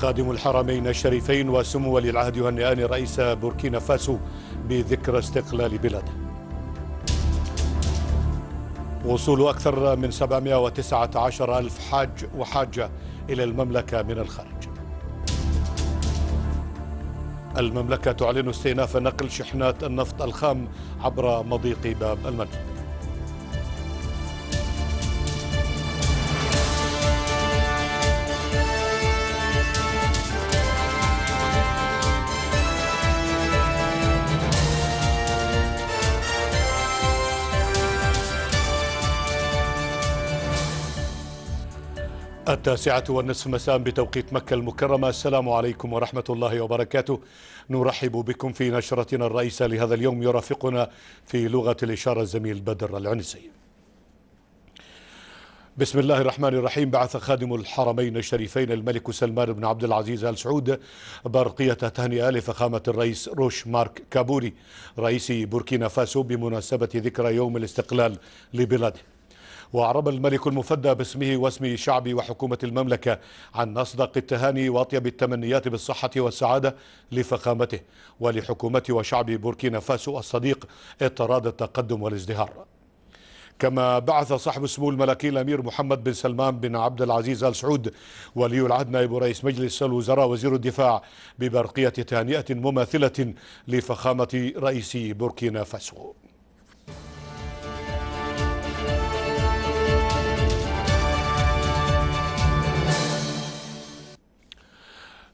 خادم الحرمين الشريفين وسمو ولي العهد يهنئان رئيس بوركينا فاسو بذكرى استقلال بلاده وصول أكثر من 719 ألف حاج وحاجة إلى المملكة من الخارج المملكة تعلن استئناف نقل شحنات النفط الخام عبر مضيق باب المندب التاسعة والنصف مساء بتوقيت مكة المكرمة السلام عليكم ورحمة الله وبركاته نرحب بكم في نشرتنا الرئيسة لهذا اليوم يرافقنا في لغة الإشارة الزميل بدر العنسي بسم الله الرحمن الرحيم بعث خادم الحرمين الشريفين الملك سلمان بن عبد العزيز ال سعود برقية تهنئة لفخامة الرئيس روش مارك كابوري رئيس بوركينا فاسو بمناسبة ذكرى يوم الاستقلال لبلاده وأعرب الملك المفدى باسمه واسم شعب وحكومة المملكة عن أصدق التهاني وأطيب التمنيات بالصحة والسعادة لفخامته ولحكومة وشعب بوركينا فاسو الصديق اضطراد التقدم والازدهار كما بعث صاحب السمو الملكي الامير محمد بن سلمان بن عبد العزيز ال سعود ولي العهد نائب رئيس مجلس الوزراء وزير الدفاع ببرقيه تهنئه مماثله لفخامه رئيس بوركينا فاسو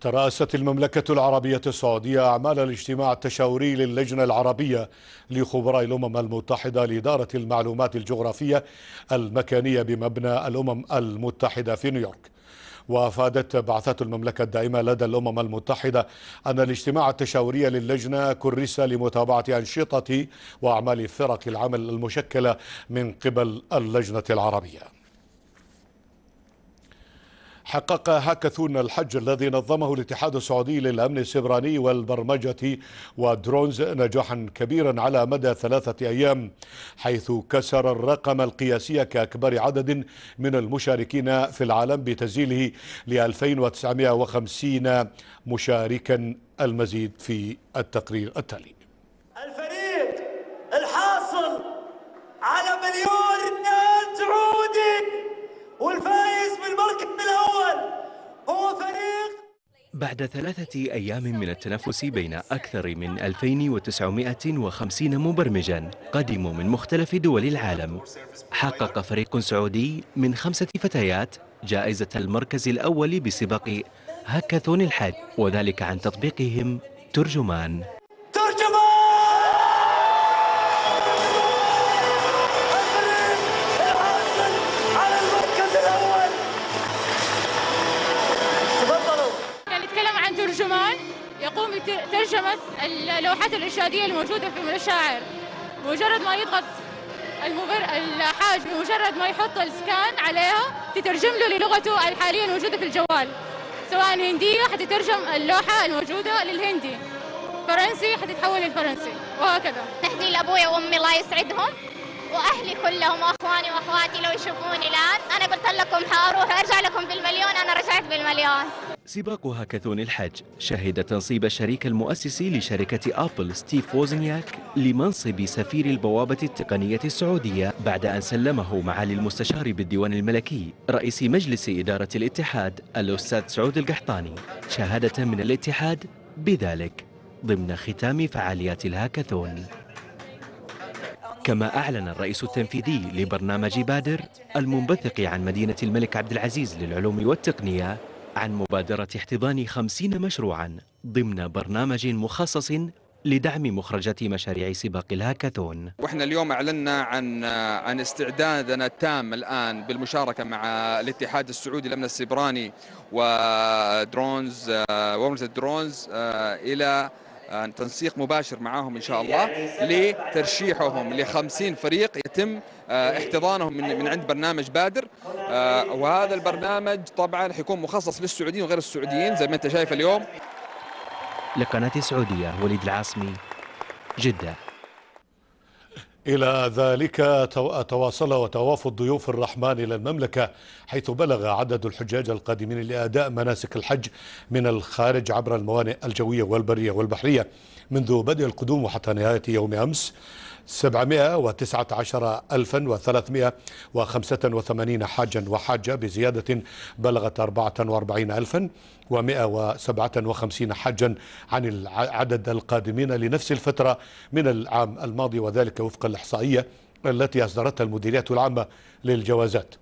ترأست المملكة العربية السعودية أعمال الاجتماع التشاوري للجنة العربية لخبراء الأمم المتحدة لإدارة المعلومات الجغرافية المكانية بمبنى الأمم المتحدة في نيويورك وافادت بعثة المملكة الدائمة لدى الأمم المتحدة أن الاجتماع التشاوري للجنة كرس لمتابعة أنشطة وأعمال فرق العمل المشكلة من قبل اللجنة العربية حقق هاكاثون الحج الذي نظمه الاتحاد السعودي للأمن السبراني والبرمجة ودرونز نجاحا كبيرا على مدى ثلاثة أيام حيث كسر الرقم القياسي كأكبر عدد من المشاركين في العالم بتسجيله ل 2950 مشاركا المزيد في التقرير التالي بعد ثلاثة أيام من التنافس بين أكثر من 2950 مبرمجا قدموا من مختلف دول العالم حقق فريق سعودي من خمسة فتيات جائزة المركز الأول بسباق هاكاثون الحج وذلك عن تطبيقهم ترجمان تقوم ترجمة اللوحات الإرشادية الموجودة في المشاعر مجرد ما يضغط المبر... الحاج بمجرد ما يحط السكان عليها تترجم له للغته الحالية الموجودة في الجوال سواء هندية حتترجم اللوحة الموجودة للهندي فرنسي حتتحول للفرنسي وهكذا تحدي لأبوي وأمي الله يسعدهم واهلي كلهم واخواني واخواتي لو يشوفوني الان انا قلت لكم حاروح ارجع لكم بالمليون انا رجعت بالمليون سباق هاكاثون الحج شهد تنصيب الشريك المؤسس لشركة أبل ستيف ووزنياك لمنصب سفير البوابة التقنية السعودية بعد أن سلمه معالي المستشار بالديوان الملكي رئيس مجلس إدارة الاتحاد الأستاذ سعود القحطاني شهادة من الاتحاد بذلك ضمن ختام فعاليات الهاكاثون كما أعلن الرئيس التنفيذي لبرنامج بادر المنبثق عن مدينة الملك عبد العزيز للعلوم والتقنية عن مبادرة احتضان خمسين مشروعا ضمن برنامج مخصص لدعم مخرجات مشاريع سباق الهاكاثون واحنا اليوم اعلنا عن عن استعدادنا التام الان بالمشاركه مع الاتحاد السعودي الامن السبراني ودرونز آه، ورمز الدرونز آه، الى آه، تنسيق مباشر معاهم ان شاء الله لترشيحهم لخمسين فريق يتم آه، احتضانهم من من عند برنامج بادر آه، وهذا البرنامج طبعا حيكون مخصص للسعوديين وغير السعوديين زي ما انت شايف اليوم لقناه السعوديه وليد العاصمي جده إلى ذلك تواصل وتوافد ضيوف الرحمن إلى المملكة حيث بلغ عدد الحجاج القادمين لأداء مناسك الحج من الخارج عبر الموانئ الجوية والبرية والبحرية منذ بدء القدوم وحتى نهاية يوم أمس 719385 حاجا وحاجة بزيادة بلغت 44157 حاجا عن العدد القادمين لنفس الفترة من العام الماضي وذلك وفق الإحصائية التي أصدرتها المديرية العامة للجوازات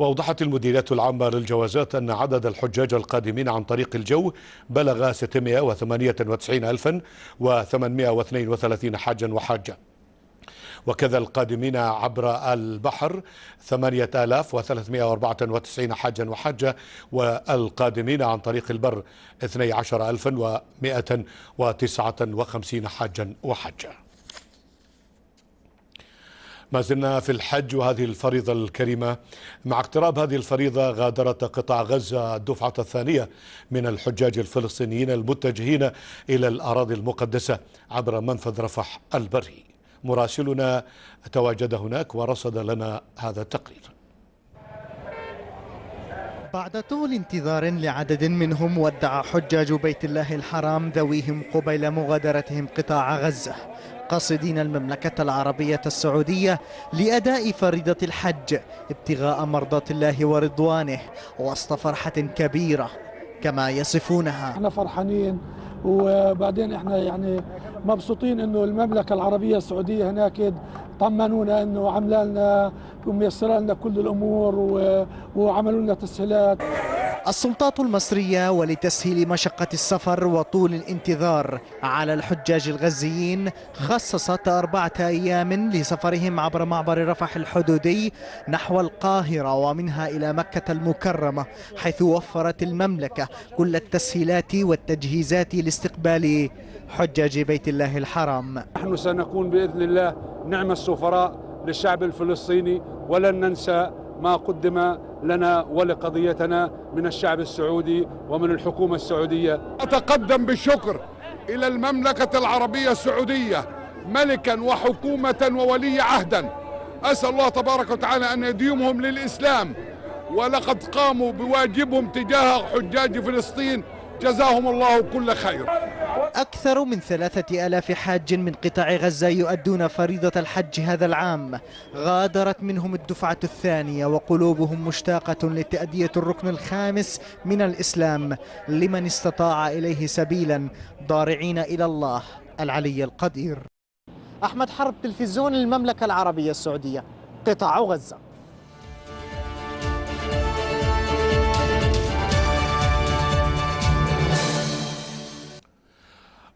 وأوضحت المديرية العامة للجوازات أن عدد الحجاج القادمين عن طريق الجو بلغ 698832 حاجا وحاجة وكذا القادمين عبر البحر 8394 حاجا وحاجة والقادمين عن طريق البر 12159 حاجا وحاجة ما زلنا في الحج وهذه الفريضة الكريمة مع اقتراب هذه الفريضة غادرت قطاع غزة الدفعة الثانية من الحجاج الفلسطينيين المتجهين إلى الأراضي المقدسة عبر منفذ رفح البري مراسلنا تواجد هناك ورصد لنا هذا التقرير بعد طول انتظار لعدد منهم ودع حجاج بيت الله الحرام ذويهم قبيل مغادرتهم قطاع غزة قاصدين المملكة العربية السعودية لأداء فريضة الحج ابتغاء مرضاة الله ورضوانه وسط فرحة كبيرة كما يصفونها احنا فرحانين وبعدين احنا يعني مبسوطين انه المملكه العربيه السعوديه هناك طمنونا انه عامله لنا وميسر لنا كل الامور وعملوا لنا تسهيلات السلطات المصرية ولتسهيل مشقة السفر وطول الانتظار على الحجاج الغزيين خصصت أربعة أيام لسفرهم عبر معبر رفح الحدودي نحو القاهرة ومنها إلى مكة المكرمة حيث وفرت المملكة كل التسهيلات والتجهيزات لاستقبال حجاج بيت الله الحرام نحن سنكون بإذن الله نعم السفراء للشعب الفلسطيني ولن ننسى ما قدم لنا ولقضيتنا من الشعب السعودي ومن الحكومة السعودية أتقدم بالشكر إلى المملكة العربية السعودية ملكا وحكومة وولي عهدا أسأل الله تبارك وتعالى أن يديمهم للإسلام ولقد قاموا بواجبهم تجاه حجاج فلسطين جزاهم الله كل خير أكثر من ثلاثة ألاف حاج من قطاع غزة يؤدون فريضة الحج هذا العام غادرت منهم الدفعة الثانية وقلوبهم مشتاقة لتأدية الركن الخامس من الإسلام لمن استطاع إليه سبيلا ضارعين إلى الله العلي القدير أحمد حرب تلفزيون المملكة العربية السعودية قطاع غزة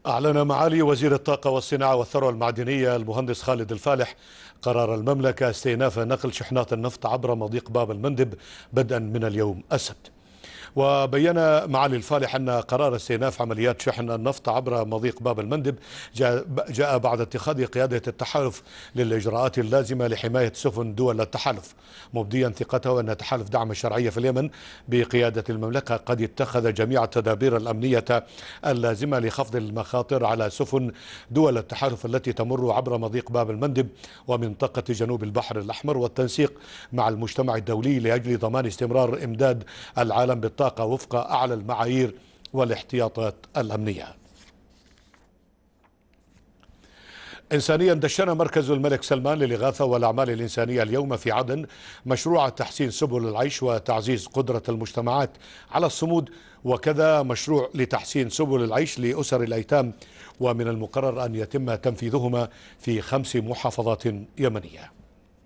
أعلن معالي وزير الطاقة والصناعة والثروة المعدنية المهندس خالد الفالح قرار المملكة استئناف نقل شحنات النفط عبر مضيق باب المندب بدءا من اليوم السبت وبين معالي الفالح أن قرار استئناف عمليات شحن النفط عبر مضيق باب المندب جاء بعد اتخاذ قيادة التحالف للإجراءات اللازمة لحماية سفن دول التحالف مبديا ثقته أن تحالف دعم الشرعية في اليمن بقيادة المملكة قد اتخذ جميع التدابير الأمنية اللازمة لخفض المخاطر على سفن دول التحالف التي تمر عبر مضيق باب المندب ومنطقة جنوب البحر الأحمر والتنسيق مع المجتمع الدولي لأجل ضمان استمرار إمداد العالم بالطاقة الطاقة وفق أعلى المعايير والاحتياطات الأمنية إنسانيا دشن مركز الملك سلمان للإغاثة والأعمال الإنسانية اليوم في عدن مشروع تحسين سبل العيش وتعزيز قدرة المجتمعات على الصمود وكذا مشروع لتحسين سبل العيش لأسر الأيتام ومن المقرر أن يتم تنفيذهما في خمس محافظات يمنية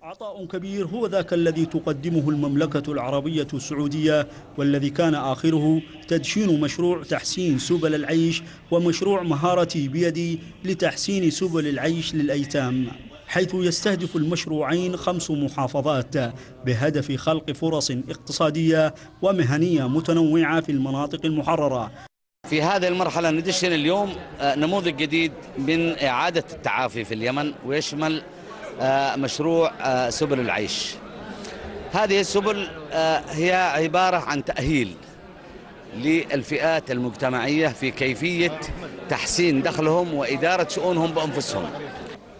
عطاء كبير هو ذاك الذي تقدمه المملكة العربية السعودية والذي كان آخره تدشين مشروع تحسين سبل العيش ومشروع مهارتي بيدي لتحسين سبل العيش للأيتام حيث يستهدف المشروعين خمس محافظات بهدف خلق فرص اقتصادية ومهنية متنوعة في المناطق المحررة في هذه المرحلة ندشن اليوم آه، نموذج جديد من إعادة التعافي في اليمن ويشمل آه، مشروع آه، سبل العيش هذه السبل آه، هي عبارة عن تأهيل للفئات المجتمعية في كيفية تحسين دخلهم وإدارة شؤونهم بأنفسهم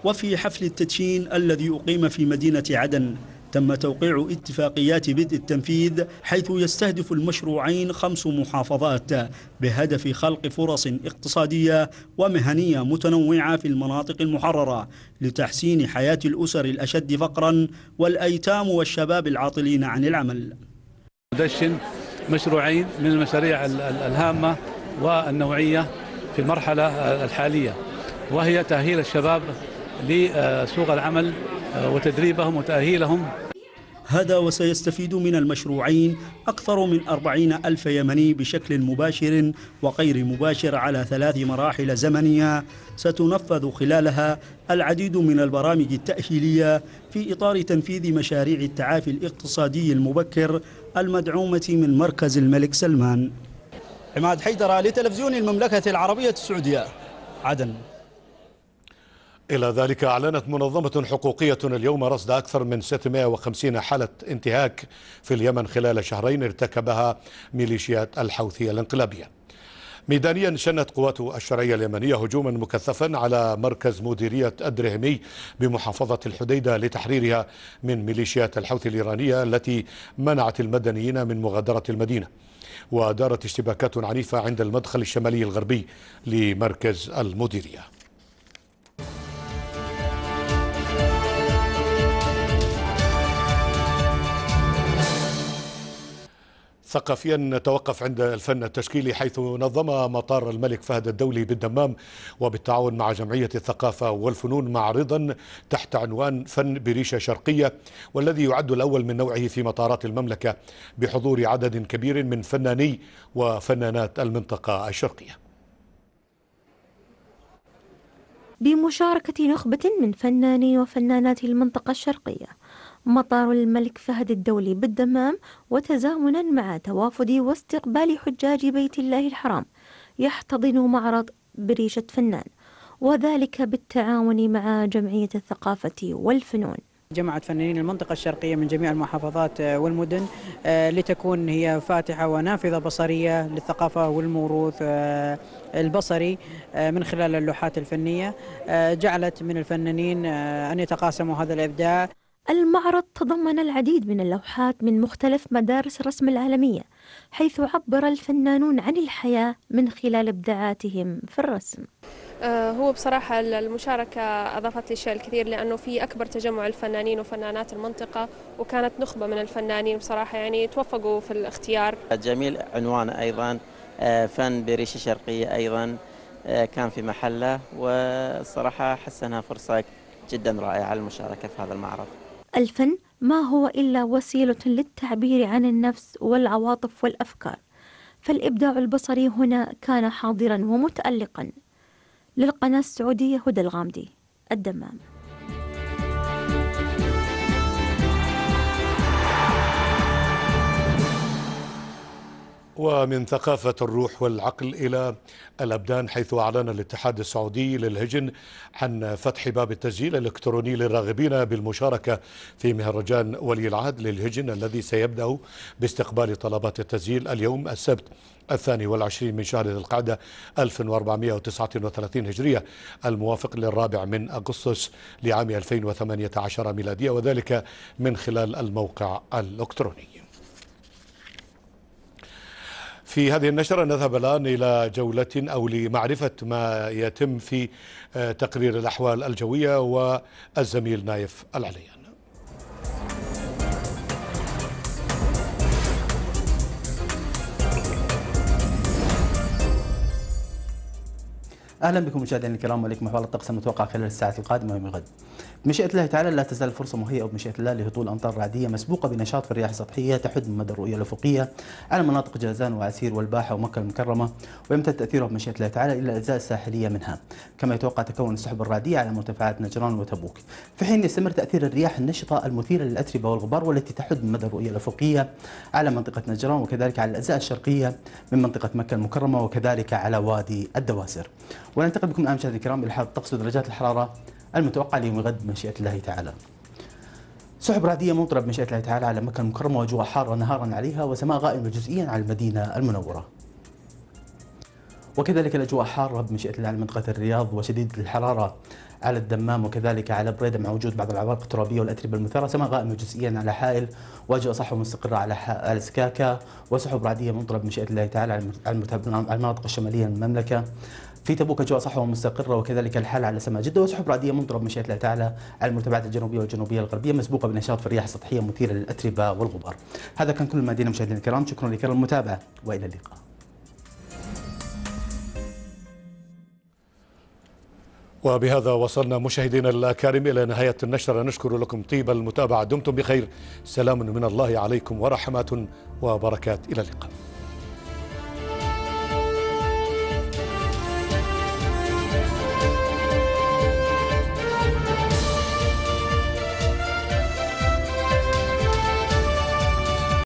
وفي حفل التدشين الذي أقيم في مدينة عدن تم توقيع اتفاقيات بدء التنفيذ حيث يستهدف المشروعين خمس محافظات بهدف خلق فرص اقتصادية ومهنية متنوعة في المناطق المحررة لتحسين حياة الأسر الأشد فقرا والأيتام والشباب العاطلين عن العمل دشن مشروعين من المشاريع الهامة والنوعية في المرحلة الحالية وهي تأهيل الشباب لسوق العمل وتدريبهم وتأهيلهم هذا وسيستفيد من المشروعين أكثر من أربعين ألف يمني بشكل مباشر وغير مباشر على ثلاث مراحل زمنية ستنفذ خلالها العديد من البرامج التأهيلية في إطار تنفيذ مشاريع التعافي الاقتصادي المبكر المدعومة من مركز الملك سلمان عماد حيدر لتلفزيون المملكة العربية السعودية عدن إلى ذلك أعلنت منظمة حقوقية اليوم رصد أكثر من 650 حالة انتهاك في اليمن خلال شهرين ارتكبها ميليشيات الحوثية الانقلابية ميدانيا شنت قوات الشرعية اليمنية هجوما مكثفا على مركز مديرية الدرهمي بمحافظة الحديدة لتحريرها من ميليشيات الحوثي الإيرانية التي منعت المدنيين من مغادرة المدينة ودارت اشتباكات عنيفة عند المدخل الشمالي الغربي لمركز المديرية ثقافيا نتوقف عند الفن التشكيلي حيث نظم مطار الملك فهد الدولي بالدمام وبالتعاون مع جمعية الثقافة والفنون معرضا تحت عنوان فن بريشة شرقية والذي يعد الأول من نوعه في مطارات المملكة بحضور عدد كبير من فناني وفنانات المنطقة الشرقية بمشاركة نخبة من فناني وفنانات المنطقة الشرقية مطار الملك فهد الدولي بالدمام وتزامنا مع توافد واستقبال حجاج بيت الله الحرام يحتضن معرض بريشة فنان وذلك بالتعاون مع جمعية الثقافة والفنون جمعت فنانين المنطقة الشرقية من جميع المحافظات آه، والمدن آه، لتكون هي فاتحة ونافذة بصرية للثقافة والموروث آه، البصري من خلال اللوحات الفنية جعلت من الفنانين أن يتقاسموا هذا الإبداع المعرض تضمن العديد من اللوحات من مختلف مدارس الرسم العالمية حيث عبر الفنانون عن الحياة من خلال ابداعاتهم في الرسم آه، هو بصراحة المشاركة أضافت لي شيء الكثير لأنه في أكبر تجمع الفنانين وفنانات المنطقة وكانت نخبة من الفنانين بصراحة يعني توفقوا في الاختيار جميل عنوان أيضا آه، فن بريشة شرقية أيضا آه، كان في محله والصراحة حس أنها فرصة جدا رائعة للمشاركة في هذا المعرض الفن ما هو إلا وسيلة للتعبير عن النفس والعواطف والأفكار فالإبداع البصري هنا كان حاضرا ومتألقا للقناة السعودية هدى الغامدي الدمام ومن ثقافة الروح والعقل إلى الأبدان حيث أعلن الاتحاد السعودي للهجن عن فتح باب التسجيل الإلكتروني للراغبين بالمشاركة في مهرجان ولي العهد للهجن الذي سيبدأ باستقبال طلبات التسجيل اليوم السبت الثاني والعشرين من شهر ذي القعدة 1439 هجرية الموافق للرابع من أغسطس لعام 2018 ميلادية وذلك من خلال الموقع الإلكتروني في هذه النشرة نذهب الآن إلى جولة أو لمعرفة ما يتم في آه، تقرير الأحوال الجوية والزميل نايف العليان اهلا بكم مشاهدينا الكرام ولكم احوال الطقس المتوقع خلال الساعات القادمه يوم الغد. بمشيئه الله تعالى لا تزال الفرصه مهيئه بمشيئه الله لهطول امطار رعديه مسبوقه بنشاط في الرياح السطحيه تحد من مدى الرؤيه الافقيه على مناطق جازان وعسير والباحه ومكه المكرمه ويمتد تاثيرها بمشيئه الله تعالى الى الاجزاء الساحليه منها. كما يتوقع تكون السحب الرعديه على مرتفعات نجران وتبوك. في حين يستمر تاثير الرياح النشطه المثيره للاتربه والغبار والتي تحد من مدى الرؤيه الافقيه على منطقه نجران وكذلك على الاجزاء الشرقيه من منطقه مكه المكرمه وكذلك على وادي الدواسر. وننتقل بكم الان مشاهدينا الكرام الى حاله الطقس ودرجات الحراره المتوقعه ليوم غد مشيئه الله تعالى. سحب رعديه ممطره بمشيئه الله تعالى على مكه المكرمه واجواء حاره نهارا عليها وسماء غائمه جزئيا على المدينه المنوره. وكذلك الاجواء حاره بمشيئه الله على منطقه الرياض وشديده الحراره على الدمام وكذلك على بريده مع وجود بعض العوالق الترابيه والاتربه المثاره سماء غائمه جزئيا على حائل واجواء صحو مستقره على على سكاكا وسحب رعديه ممطره بمشيئه الله تعالى على المناطق الشماليه من المملكه في تبوك اجواء صحوه مستقره وكذلك الحال على سماء جده وسحب رعديه ممطره مشيئه الله تعالى على المرتفعات الجنوبيه والجنوبيه الغربيه مسبوقه بنشاط في الرياح السطحيه مثيره للاتربه والغبار. هذا كان كل المدينه مشاهدينا الكرام شكرا لكم المتابعه والى اللقاء. وبهذا وصلنا مشاهدينا الأكارم إلى نهاية النشرة نشكر لكم طيب المتابعة دمتم بخير سلام من الله عليكم ورحمة وبركات إلى اللقاء